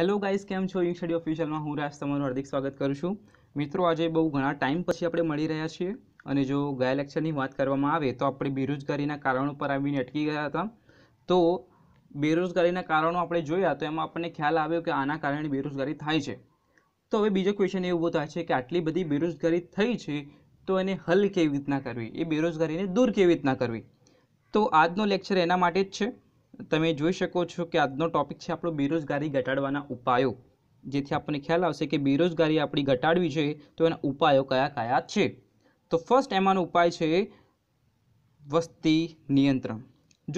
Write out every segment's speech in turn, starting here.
hello guys કેમ છો you study ઓફિશિયલમાં હું રાજ તમારું હાર્દિક સ્વાગત કરું છું મિત્રો આજે બહુ ઘણા ટાઈમ પછી આપણે મળી રહ્યા છીએ અને જો ગયા લેક્ચરની વાત કરવામાં આવે તો આપણે બેરોજગારીના કારણો પર આવીને અટકી ગયા હતા તો બેરોજગારીના કારણો આપણે જોયા તો એમાં આપણને ખ્યાલ આવ્યો કે આના કારણે બેરોજગારી થાય છે તો હવે બીજો ક્વેશ્ચન એ ઊભો થાય છે કે આટલી બધી બેરોજગારી થઈ છે તો એને હલ કેવી રીતના કરવી એ બેરોજગારીને દૂર કેવી રીતના કરવી તો આજનો લેક્ચર એના માટે જ છે તમે જોઈ શકો છો કે આજનો ટોપિક છે આપણો બેરોજગારી ઘટાડવાના ઉપાયો જેથી આપણને ખ્યાલ આવશે કે બેરોજગારી આપણી ઘટાડવી છે તો એના ઉપાયો કયા કયા છે તો ફર્સ્ટ એમાંનો ઉપાય છે વસ્તી નિયંત્રણ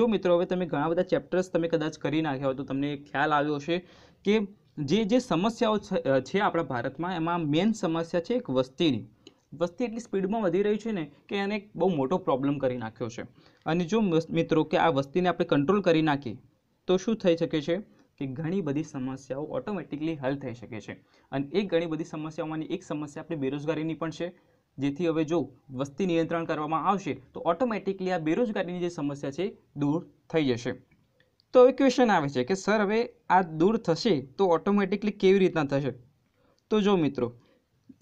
જો મિત્રો હવે તમે ઘણા બધા ચેપ્ટર્સ તમે કદાચ કરી નાખ્યા હોય તો તમને ખ્યાલ આવ્યો હશે કે જે જે સમસ્યાઓ છે આપણા ભારતમાં એમાં મેઇન સમસ્યા છે એક વસ્તીની વસ્તી એટલી સ્પીડમાં વધી રહી છે ને કે એને એક બહુ મોટો પ્રોબ્લેમ કરી નાખ્યો છે અને જો મિત્રો કે આ વસ્તીને આપણે કંટ્રોલ કરી નાખીએ તો શું થઈ શકે છે કે ઘણી બધી સમસ્યાઓ ઓટોમેટિકલી હલ થઈ શકે છે અને એ ઘણી બધી સમસ્યાઓમાંની એક સમસ્યા આપણે બેરોજગારીની પણ છે જેથી હવે જો વસ્તી નિયંત્રણ કરવામાં આવશે તો ઓટોમેટિકલી આ બેરોજગારીની જે સમસ્યા છે દૂર થઈ જશે તો હવે ક્વેશ્ચન આવે છે કે સર હવે આ દૂર થશે તો ઓટોમેટિકલી કેવી રીતના થશે તો જો મિત્રો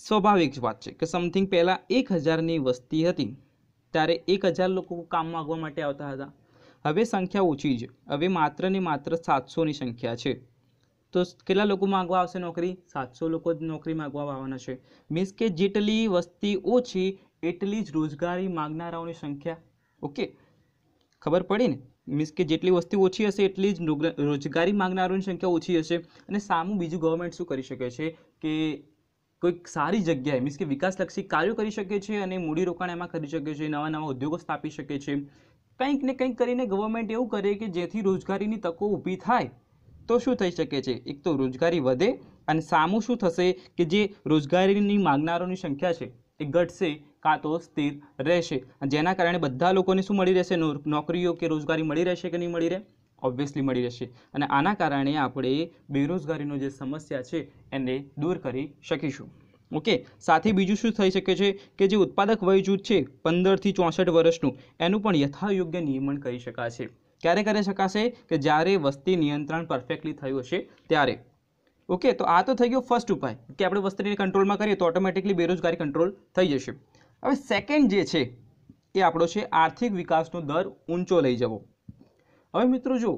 સ્વાભાવિક જ વાત છે કે સમથિંગ પહેલાં એક હજારની વસ્તી હતી ત્યારે એક હજાર લોકો કામ માગવા માટે આવતા હતા હવે સંખ્યા ઓછી છે હવે માત્ર ને માત્ર સાતસોની સંખ્યા છે તો કેટલા લોકો માગવા આવશે નોકરી સાતસો લોકો જ નોકરી માગવા આવવાના છે મીન્સ કે જેટલી વસ્તી ઓછી એટલી જ રોજગારી માગનારાઓની સંખ્યા ઓકે ખબર પડી ને મીન્સ કે જેટલી વસ્તી ઓછી હશે એટલી જ રોજગારી માંગનારાઓની સંખ્યા ઓછી હશે અને સામું બીજું ગવર્મેન્ટ શું કરી શકે છે કે કોઈક સારી જગ્યાએ મીન્સ કે વિકાસલક્ષી કાર્યો કરી શકે છે અને મૂડીરોકાણ એમાં કરી શકે છે નવા નવા ઉદ્યોગો સ્થાપી શકે છે કંઈક ને કંઈક કરીને ગવર્મેન્ટ એવું કરે કે જેથી રોજગારીની તકો ઊભી થાય તો શું થઈ શકે છે એક તો રોજગારી વધે અને સામું શું થશે કે જે રોજગારીની માગનારોની સંખ્યા છે એ ઘટશે કાં તો સ્થિર રહેશે જેના કારણે બધા લોકોને શું મળી રહેશે નોકરીઓ કે રોજગારી મળી રહેશે કે નહીં મળી રહે ઓબ્વિયસલી મળી રહેશે અને આના કારણે આપણે બેરોજગારીનો જે સમસ્યા છે એને દૂર કરી શકીશું ઓકે સાથે બીજું શું થઈ શકે છે કે જે ઉત્પાદક વય જૂથ છે પંદરથી ચોસઠ વર્ષનું એનું પણ યથાયોગ્ય નિયમન કરી શકાશે ક્યારે કરી શકાશે કે જ્યારે વસ્તી નિયંત્રણ પરફેક્ટલી થયું હશે ત્યારે ઓકે તો આ તો થઈ ગયો ફર્સ્ટ ઉપાય કે આપણે વસ્તીને કંટ્રોલમાં કરીએ તો ઓટોમેટિકલી બેરોજગારી કંટ્રોલ થઈ જશે હવે સેકન્ડ જે છે એ આપણો છે આર્થિક વિકાસનો દર ઊંચો લઈ જવો હવે મિત્રો જો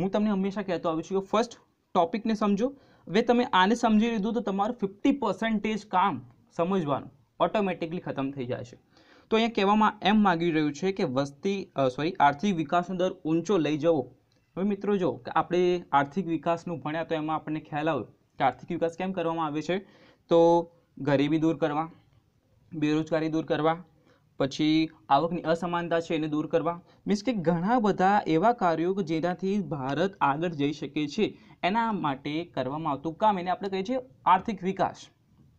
હું તમને હંમેશા કહેતો આવું છું કે ફર્સ્ટ ટોપિકને સમજો હવે તમે આને સમજી લીધું તો તમારું ફિફ્ટી પર્સન્ટેજ કામ સમજવાનું ઓટોમેટિકલી ખતમ થઈ જાય છે તો અહીંયા કહેવામાં એમ માગી રહ્યું છે કે વસ્તી સોરી આર્થિક વિકાસનો દર ઊંચો લઈ જવો હવે મિત્રો જો કે આપણે આર્થિક વિકાસનું ભણ્યા તો એમાં આપણને ખ્યાલ આવ્યો કે આર્થિક વિકાસ કેમ કરવામાં આવે છે તો ગરીબી દૂર કરવા બેરોજગારી દૂર કરવા પછી આવકની અસમાનતા છે એને દૂર કરવા મીન્સ કે ઘણા બધા એવા કાર્યો કે જેનાથી ભારત આગળ જઈ શકે છે એના માટે કરવામાં આવતું કામ એને આપણે કહીએ છીએ આર્થિક વિકાસ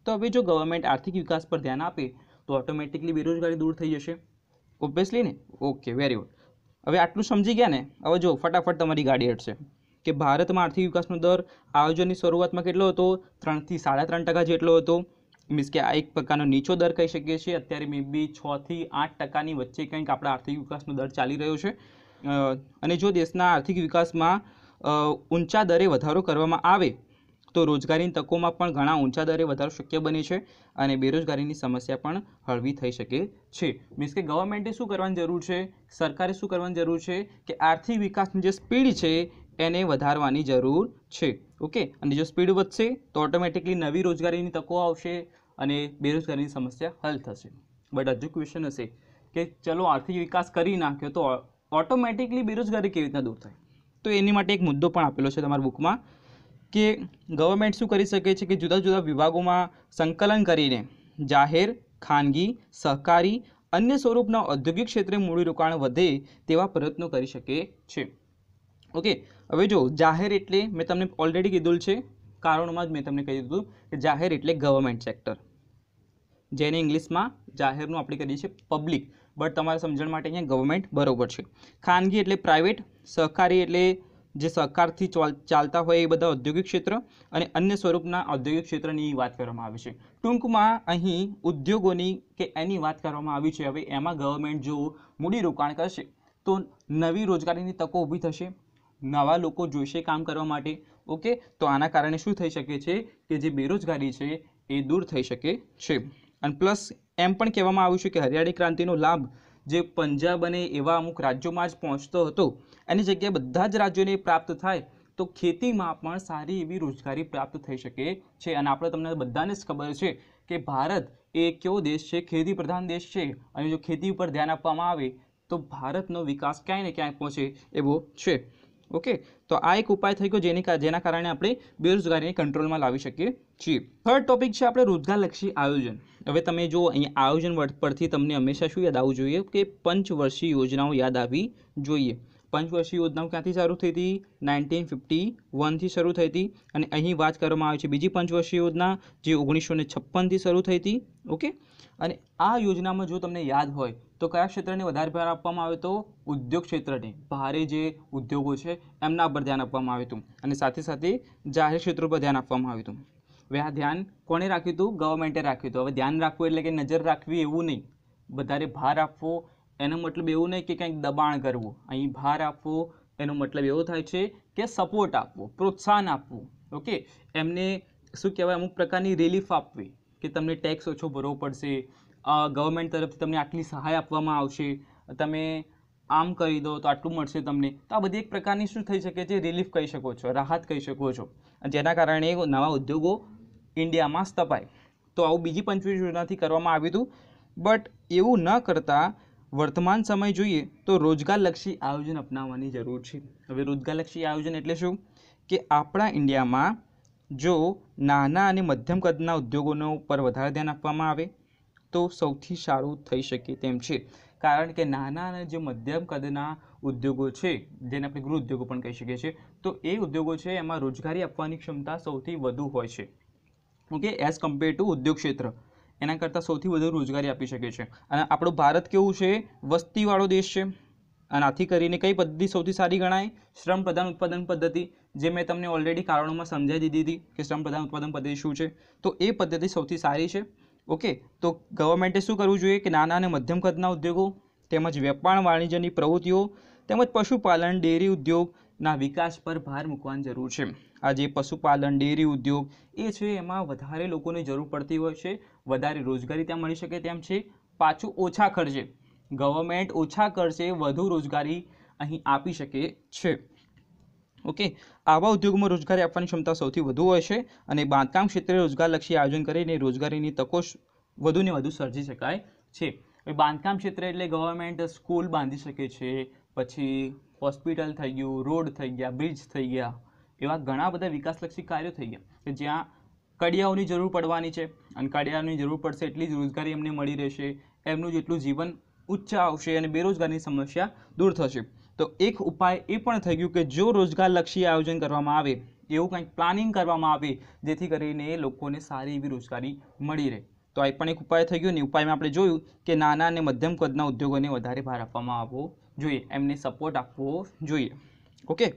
તો હવે જો ગવર્મેન્ટ આર્થિક વિકાસ પર ધ્યાન આપે તો ઓટોમેટિકલી બેરોજગારી દૂર થઈ જશે ઓબ્વિયસલી ને ઓકે વેરી ગુડ હવે આટલું સમજી ગયા ને હવે જો ફટાફટ તમારી ગાડી હટશે કે ભારતમાં આર્થિક વિકાસનો દર આયોજનની શરૂઆતમાં કેટલો હતો ત્રણથી સાડા ત્રણ ટકા જેટલો હતો મીન્સ કે આ એક પ્રકારનો નીચો દર કહી શકીએ છીએ અત્યારે મે બી છથી આઠ ટકાની વચ્ચે કંઈક આપણા આર્થિક વિકાસનો દર ચાલી રહ્યો છે અને જો દેશના આર્થિક વિકાસમાં ઊંચા દરે વધારો કરવામાં આવે તો રોજગારીની તકોમાં પણ ઘણા ઊંચા દરે વધારો શક્ય બને છે અને બેરોજગારીની સમસ્યા પણ હળવી થઈ શકે છે મીન્સ કે ગવર્મેન્ટે શું કરવાની જરૂર છે સરકારે શું કરવાની જરૂર છે કે આર્થિક વિકાસની જે સ્પીડ છે એને વધારવાની જરૂર છે ઓકે અને જો સ્પીડ વધશે તો ઓટોમેટિકલી નવી રોજગારીની તકો આવશે અને બેરોજગારીની સમસ્યા હલ થશે બટ હજુ ક્વેશ્ચન હશે કે ચલો આર્થિક વિકાસ કરી નાખ્યો તો ઓટોમેટિકલી બેરોજગારી કેવી રીતના દૂર થાય તો એની માટે એક મુદ્દો પણ આપેલો છે તમારા બુકમાં કે ગવર્મેન્ટ શું કરી શકે છે કે જુદા જુદા વિભાગોમાં સંકલન કરીને જાહેર ખાનગી સહકારી અન્ય સ્વરૂપના ઔદ્યોગિક ક્ષેત્રે મૂડી રોકાણ વધે તેવા પ્રયત્નો કરી શકે છે ઓકે હવે જો જાહેર એટલે મેં તમને ઓલરેડી કીધું છે કારણોમાં જ મેં તમને કહી દીધું કે જાહેર એટલે ગવર્મેન્ટ સેક્ટર જેને ઇંગ્લિશમાં જાહેરનું આપણે કરીએ છીએ પબ્લિક બટ તમારે સમજણ માટે અહીંયા ગવર્મેન્ટ બરોબર છે ખાનગી એટલે પ્રાઇવેટ સહકારી એટલે જે સહકારથી ચાલતા હોય એ બધા ઔદ્યોગિક ક્ષેત્ર અને અન્ય સ્વરૂપના ઔદ્યોગિક ક્ષેત્રની વાત કરવામાં આવે છે ટૂંકમાં અહીં ઉદ્યોગોની કે એની વાત કરવામાં આવી છે હવે એમાં ગવર્મેન્ટ જો મૂડીરોકાણ કરશે તો નવી રોજગારીની તકો ઊભી થશે નવા લોકો જોઈશે કામ કરવા માટે ઓકે તો આના કારણે શું થઈ શકે છે કે જે બેરોજગારી છે એ દૂર થઈ શકે છે અને પ્લસ એમ પણ કહેવામાં આવ્યું છે કે હરિયાળી ક્રાંતિનો લાભ જે પંજાબ અને એવા અમુક રાજ્યોમાં જ પહોંચતો હતો એની જગ્યાએ બધા જ રાજ્યોને પ્રાપ્ત થાય તો ખેતીમાં પણ સારી એવી રોજગારી પ્રાપ્ત થઈ શકે છે અને આપણે તમને બધાને જ ખબર છે કે ભારત એ કેવો દેશ છે ખેતી પ્રધાન દેશ છે અને જો ખેતી ઉપર ધ્યાન આપવામાં આવે તો ભારતનો વિકાસ ક્યાંય ને ક્યાંય પહોંચે એવો છે ઓકે તો આ એક ઉપાય થઈ ગયો જેની જેના કારણે આપણે બેરોજગારીને કંટ્રોલમાં લાવી શકીએ છીએ થર્ડ ટોપિક છે આપણે રોજગારલક્ષી આયોજન હવે તમે જો અહીંયા આયોજન પરથી તમને હંમેશા શું યાદ આવવું જોઈએ કે પંચવર્ષીય યોજનાઓ યાદ આવવી જોઈએ પંચવર્ષીય યોજનાઓ ક્યાંથી શરૂ થઈ હતી નાઇન્ટીન ફિફ્ટી વનથી શરૂ થઈ હતી અને અહીં વાત કરવામાં આવે છે બીજી પંચવર્ષીય યોજના જે ઓગણીસો ને છપ્પનથી શરૂ થઈ હતી ઓકે અને આ યોજનામાં જો તમને યાદ હોય તો કયા ક્ષેત્રને વધારે ભાર આપવામાં આવ્યો તો ઉદ્યોગ ક્ષેત્રને ભારે જે ઉદ્યોગો છે એમના પર ધ્યાન આપવામાં આવ્યું હતું અને સાથે સાથે જાહેર ક્ષેત્રો પર ધ્યાન આપવામાં આવ્યું હતું હવે આ ધ્યાન કોણે રાખ્યું હતું ગવર્મેન્ટે રાખ્યું હતું હવે ધ્યાન રાખવું એટલે કે નજર રાખવી એવું નહીં વધારે ભાર આપવો એનો મતલબ એવું નહીં કે કંઈક દબાણ કરવું અહીં ભાર આપવો એનો મતલબ એવો થાય છે કે સપોર્ટ આપવો પ્રોત્સાહન આપવું ઓકે એમને શું કહેવાય અમુક પ્રકારની રિલીફ આપવી કે તમને ટેક્સ ઓછો ભરવો પડશે ગવર્મેન્ટ તરફથી તમને આટલી સહાય આપવામાં આવશે તમે આમ કરી દો તો આટલું મળશે તમને તો આ બધી એક પ્રકારની શું થઈ શકે છે રિલીફ કહી શકો છો રાહત કહી શકો છો જેના કારણે નવા ઉદ્યોગો ઇન્ડિયામાં સ્થપાય તો આવું બીજી પંચવીસ યોજનાથી કરવામાં આવ્યું હતું બટ એવું ન કરતાં વર્તમાન સમય જોઈએ તો રોજગારલક્ષી આયોજન અપનાવવાની જરૂર છે હવે રોજગારલક્ષી આયોજન એટલે શું કે આપણા ઇન્ડિયામાં જો નાના અને મધ્યમ કદના ઉદ્યોગોનો ઉપર વધારે ધ્યાન આપવામાં આવે તો સૌથી સારું થઈ શકે તેમ છે કારણ કે નાના અને જે મધ્યમ કદના ઉદ્યોગો છે જેને આપણે ગૃહ ઉદ્યોગો પણ કહી શકીએ છીએ તો એ ઉદ્યોગો છે એમાં રોજગારી આપવાની ક્ષમતા સૌથી વધુ હોય છે ઓકે એઝ કમ્પેર ટુ ઉદ્યોગ ક્ષેત્ર એના કરતાં સૌથી વધુ રોજગારી આપી શકે છે અને આપણો ભારત કેવું છે વસ્તીવાળો દેશ છે અને આથી કરીને કઈ પદ્ધતિ સૌથી સારી ગણાય શ્રમ પ્રધાન ઉત્પાદન પદ્ધતિ જે મેં તમને ઓલરેડી કારણોમાં સમજાવી દીધી હતી કે શ્રમ પ્રધાન ઉત્પાદન પદ્ધતિ શું છે તો એ પદ્ધતિ સૌથી સારી છે ઓકે તો ગવર્મેન્ટે શું કરવું જોઈએ કે નાના અને મધ્યમ કદના ઉદ્યોગો તેમજ વેપાર વાણિજ્યની પ્રવૃત્તિઓ તેમજ પશુપાલન ડેરી ઉદ્યોગના વિકાસ પર ભાર મૂકવાની જરૂર છે આ જે પશુપાલન ડેરી ઉદ્યોગ એ છે એમાં વધારે લોકોની જરૂર પડતી હોય છે વધારે રોજગારી ત્યાં મળી શકે તેમ છે પાછું ઓછા ખર્ચે ગવર્મેન્ટ ઓછા ખર્ચે વધુ રોજગારી અહીં આપી શકે છે ઓકે આવા ઉદ્યોગોમાં રોજગારી આપવાની ક્ષમતા સૌથી વધુ હોય છે અને બાંધકામ ક્ષેત્રે રોજગારલક્ષી આયોજન કરીને રોજગારીની તકો વધુને વધુ સર્જી શકાય છે બાંધકામ ક્ષેત્રે એટલે ગવર્મેન્ટ સ્કૂલ બાંધી શકે છે પછી હોસ્પિટલ થઈ ગયું રોડ થઈ ગયા બ્રિજ થઈ ગયા એવા ઘણા બધા વિકાસલક્ષી કાર્યો થઈ ગયા કે જ્યાં કડિયાઓની જરૂર પડવાની છે અને કડિયાઓની જરૂર પડશે એટલી જ રોજગારી એમને મળી રહેશે એમનું જેટલું જીવન ઉચ્ચ આવશે અને બેરોજગારની સમસ્યા દૂર થશે તો એક ઉપાય એ પણ થઈ ગયું કે જો રોજગારલક્ષી આયોજન કરવામાં આવે એવું કંઈક પ્લાનિંગ કરવામાં આવે જેથી કરીને લોકોને સારી એવી રોજગારી મળી રહે તો આ પણ એક ઉપાય થઈ ગયો ને ઉપાયમાં આપણે જોયું કે નાના અને મધ્યમ કદના ઉદ્યોગોને વધારે ભાર આપવામાં આવવો જોઈએ એમને સપોર્ટ આપવો જોઈએ ઓકે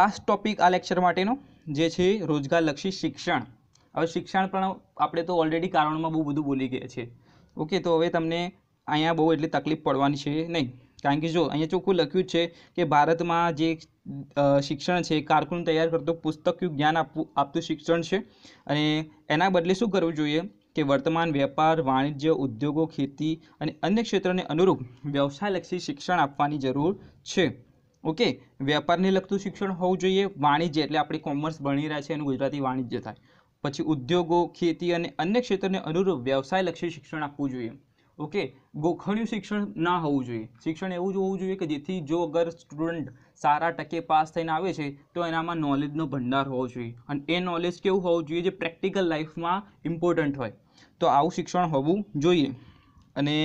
લાસ્ટ ટોપિક આ લેક્ચર માટેનો જે છે રોજગારલક્ષી શિક્ષણ હવે શિક્ષણ પણ આપણે તો ઓલરેડી કારણોમાં બહુ બધું બોલી ગયા છે ઓકે તો હવે તમને અહીંયા બહુ એટલી તકલીફ પડવાની છે નહીં કારણ કે જો અહીંયા ચોખ્ખું લખ્યું છે કે ભારતમાં જે શિક્ષણ છે કારકુન તૈયાર કરતું પુસ્તકયું જ્ઞાન આપવું આપતું શિક્ષણ છે અને એના બદલે શું કરવું જોઈએ કે વર્તમાન વેપાર વાણિજ્ય ઉદ્યોગો ખેતી અને અન્ય ક્ષેત્રને અનુરૂપ વ્યવસાયલક્ષી શિક્ષણ આપવાની જરૂર છે ઓકે વેપારને લગતું શિક્ષણ હોવું જોઈએ વાણિજ્ય એટલે આપણે કોમર્સ ભણી રહ્યા છે એનું ગુજરાતી વાણિજ્ય થાય પછી ઉદ્યોગો ખેતી અને અન્ય ક્ષેત્રને અનુરૂપ વ્યવસાયલક્ષી શિક્ષણ આપવું જોઈએ ઓકે ગોખણ્યું શિક્ષણ ના હોવું જોઈએ શિક્ષણ એવું જ હોવું જોઈએ કે જેથી જો અગર સ્ટુડન્ટ સારા ટકે પાસ થઈને આવે છે તો એનામાં નોલેજનો ભંડાર હોવો જોઈએ અને એ નોલેજ કેવું હોવું જોઈએ જે પ્રેક્ટિકલ લાઈફમાં ઇમ્પોર્ટન્ટ હોય તો આવું શિક્ષણ હોવું જોઈએ અને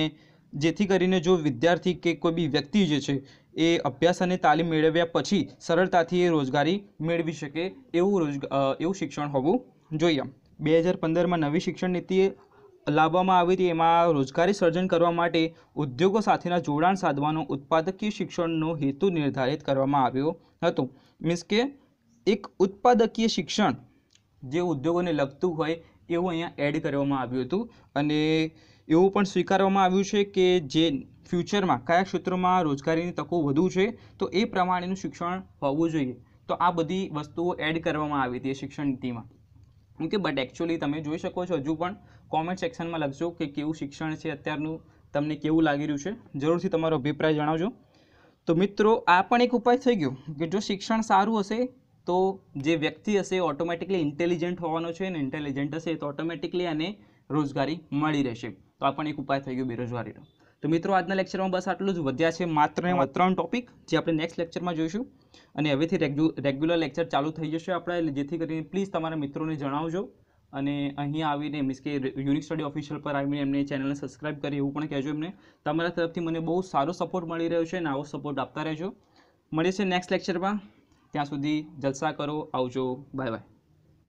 જેથી કરીને જો વિદ્યાર્થી કે કોઈ બી વ્યક્તિ જે છે એ અભ્યાસ અને તાલીમ મેળવ્યા પછી સરળતાથી એ રોજગારી મેળવી શકે એવું રોજગાર એવું શિક્ષણ હોવું જોઈએ બે હજાર પંદરમાં નવી શિક્ષણ નીતિ લાવવામાં આવી હતી એમાં રોજગારી સર્જન કરવા માટે ઉદ્યોગો સાથેના જોડાણ સાધવાનો ઉત્પાદકીય શિક્ષણનો હેતુ નિર્ધારિત કરવામાં આવ્યો હતો મીન્સ કે એક ઉત્પાદકીય શિક્ષણ જે ઉદ્યોગોને લગતું હોય એવું અહીંયા એડ કરવામાં આવ્યું હતું અને એવું પણ સ્વીકારવામાં આવ્યું છે કે જે ફ્યુચરમાં કયા ક્ષેત્રોમાં રોજગારીની તકો વધુ છે તો એ પ્રમાણેનું શિક્ષણ હોવું જોઈએ તો આ બધી વસ્તુઓ એડ કરવામાં આવી હતી શિક્ષણ નીતિમાં ઓકે બટ એકચ્યુઅલી તમે જોઈ શકો છો હજુ પણ કોમેન્ટ સેક્શનમાં લખજો કે કેવું શિક્ષણ છે અત્યારનું તમને કેવું લાગી રહ્યું છે જરૂરથી તમારો અભિપ્રાય જણાવજો તો મિત્રો આ પણ એક ઉપાય થઈ ગયો કે જો શિક્ષણ સારું હશે તો જે વ્યક્તિ હશે ઓટોમેટિકલી ઇન્ટેલિજન્ટ હોવાનો છે અને ઇન્ટેલિજન્ટ હશે તો ઓટોમેટિકલી આને રોજગારી મળી રહેશે તો આ પણ એક ઉપાય થઈ ગયો બેરોજગારીનો તો મિત્રો આજના લેક્ચરમાં બસ આટલું જ વધ્યા છે માત્ર ને માત્ર ત્રણ ટોપિક જે આપણે નેક્સ્ટ લેક્ચરમાં જોઈશું અને હવેથી રેગ્યુલર લેક્ચર ચાલુ થઈ જશે આપણે જેથી કરીને પ્લીઝ તમારા મિત્રોને જણાવજો અને અહીં આવીને મીન્સ કે યુનિક સ્ટડી ઓફિશિયલ પર આવીને એમને ચેનલને સબસ્ક્રાઇબ કરી એવું પણ કહેજો એમને તમારા તરફથી મને બહુ સારો સપોર્ટ મળી રહ્યો છે અને આવો સપોર્ટ આપતા રહેજો મળીએ છે નેક્સ્ટ લેક્ચરમાં ત્યાં સુધી જલસા કરો આવજો બાય બાય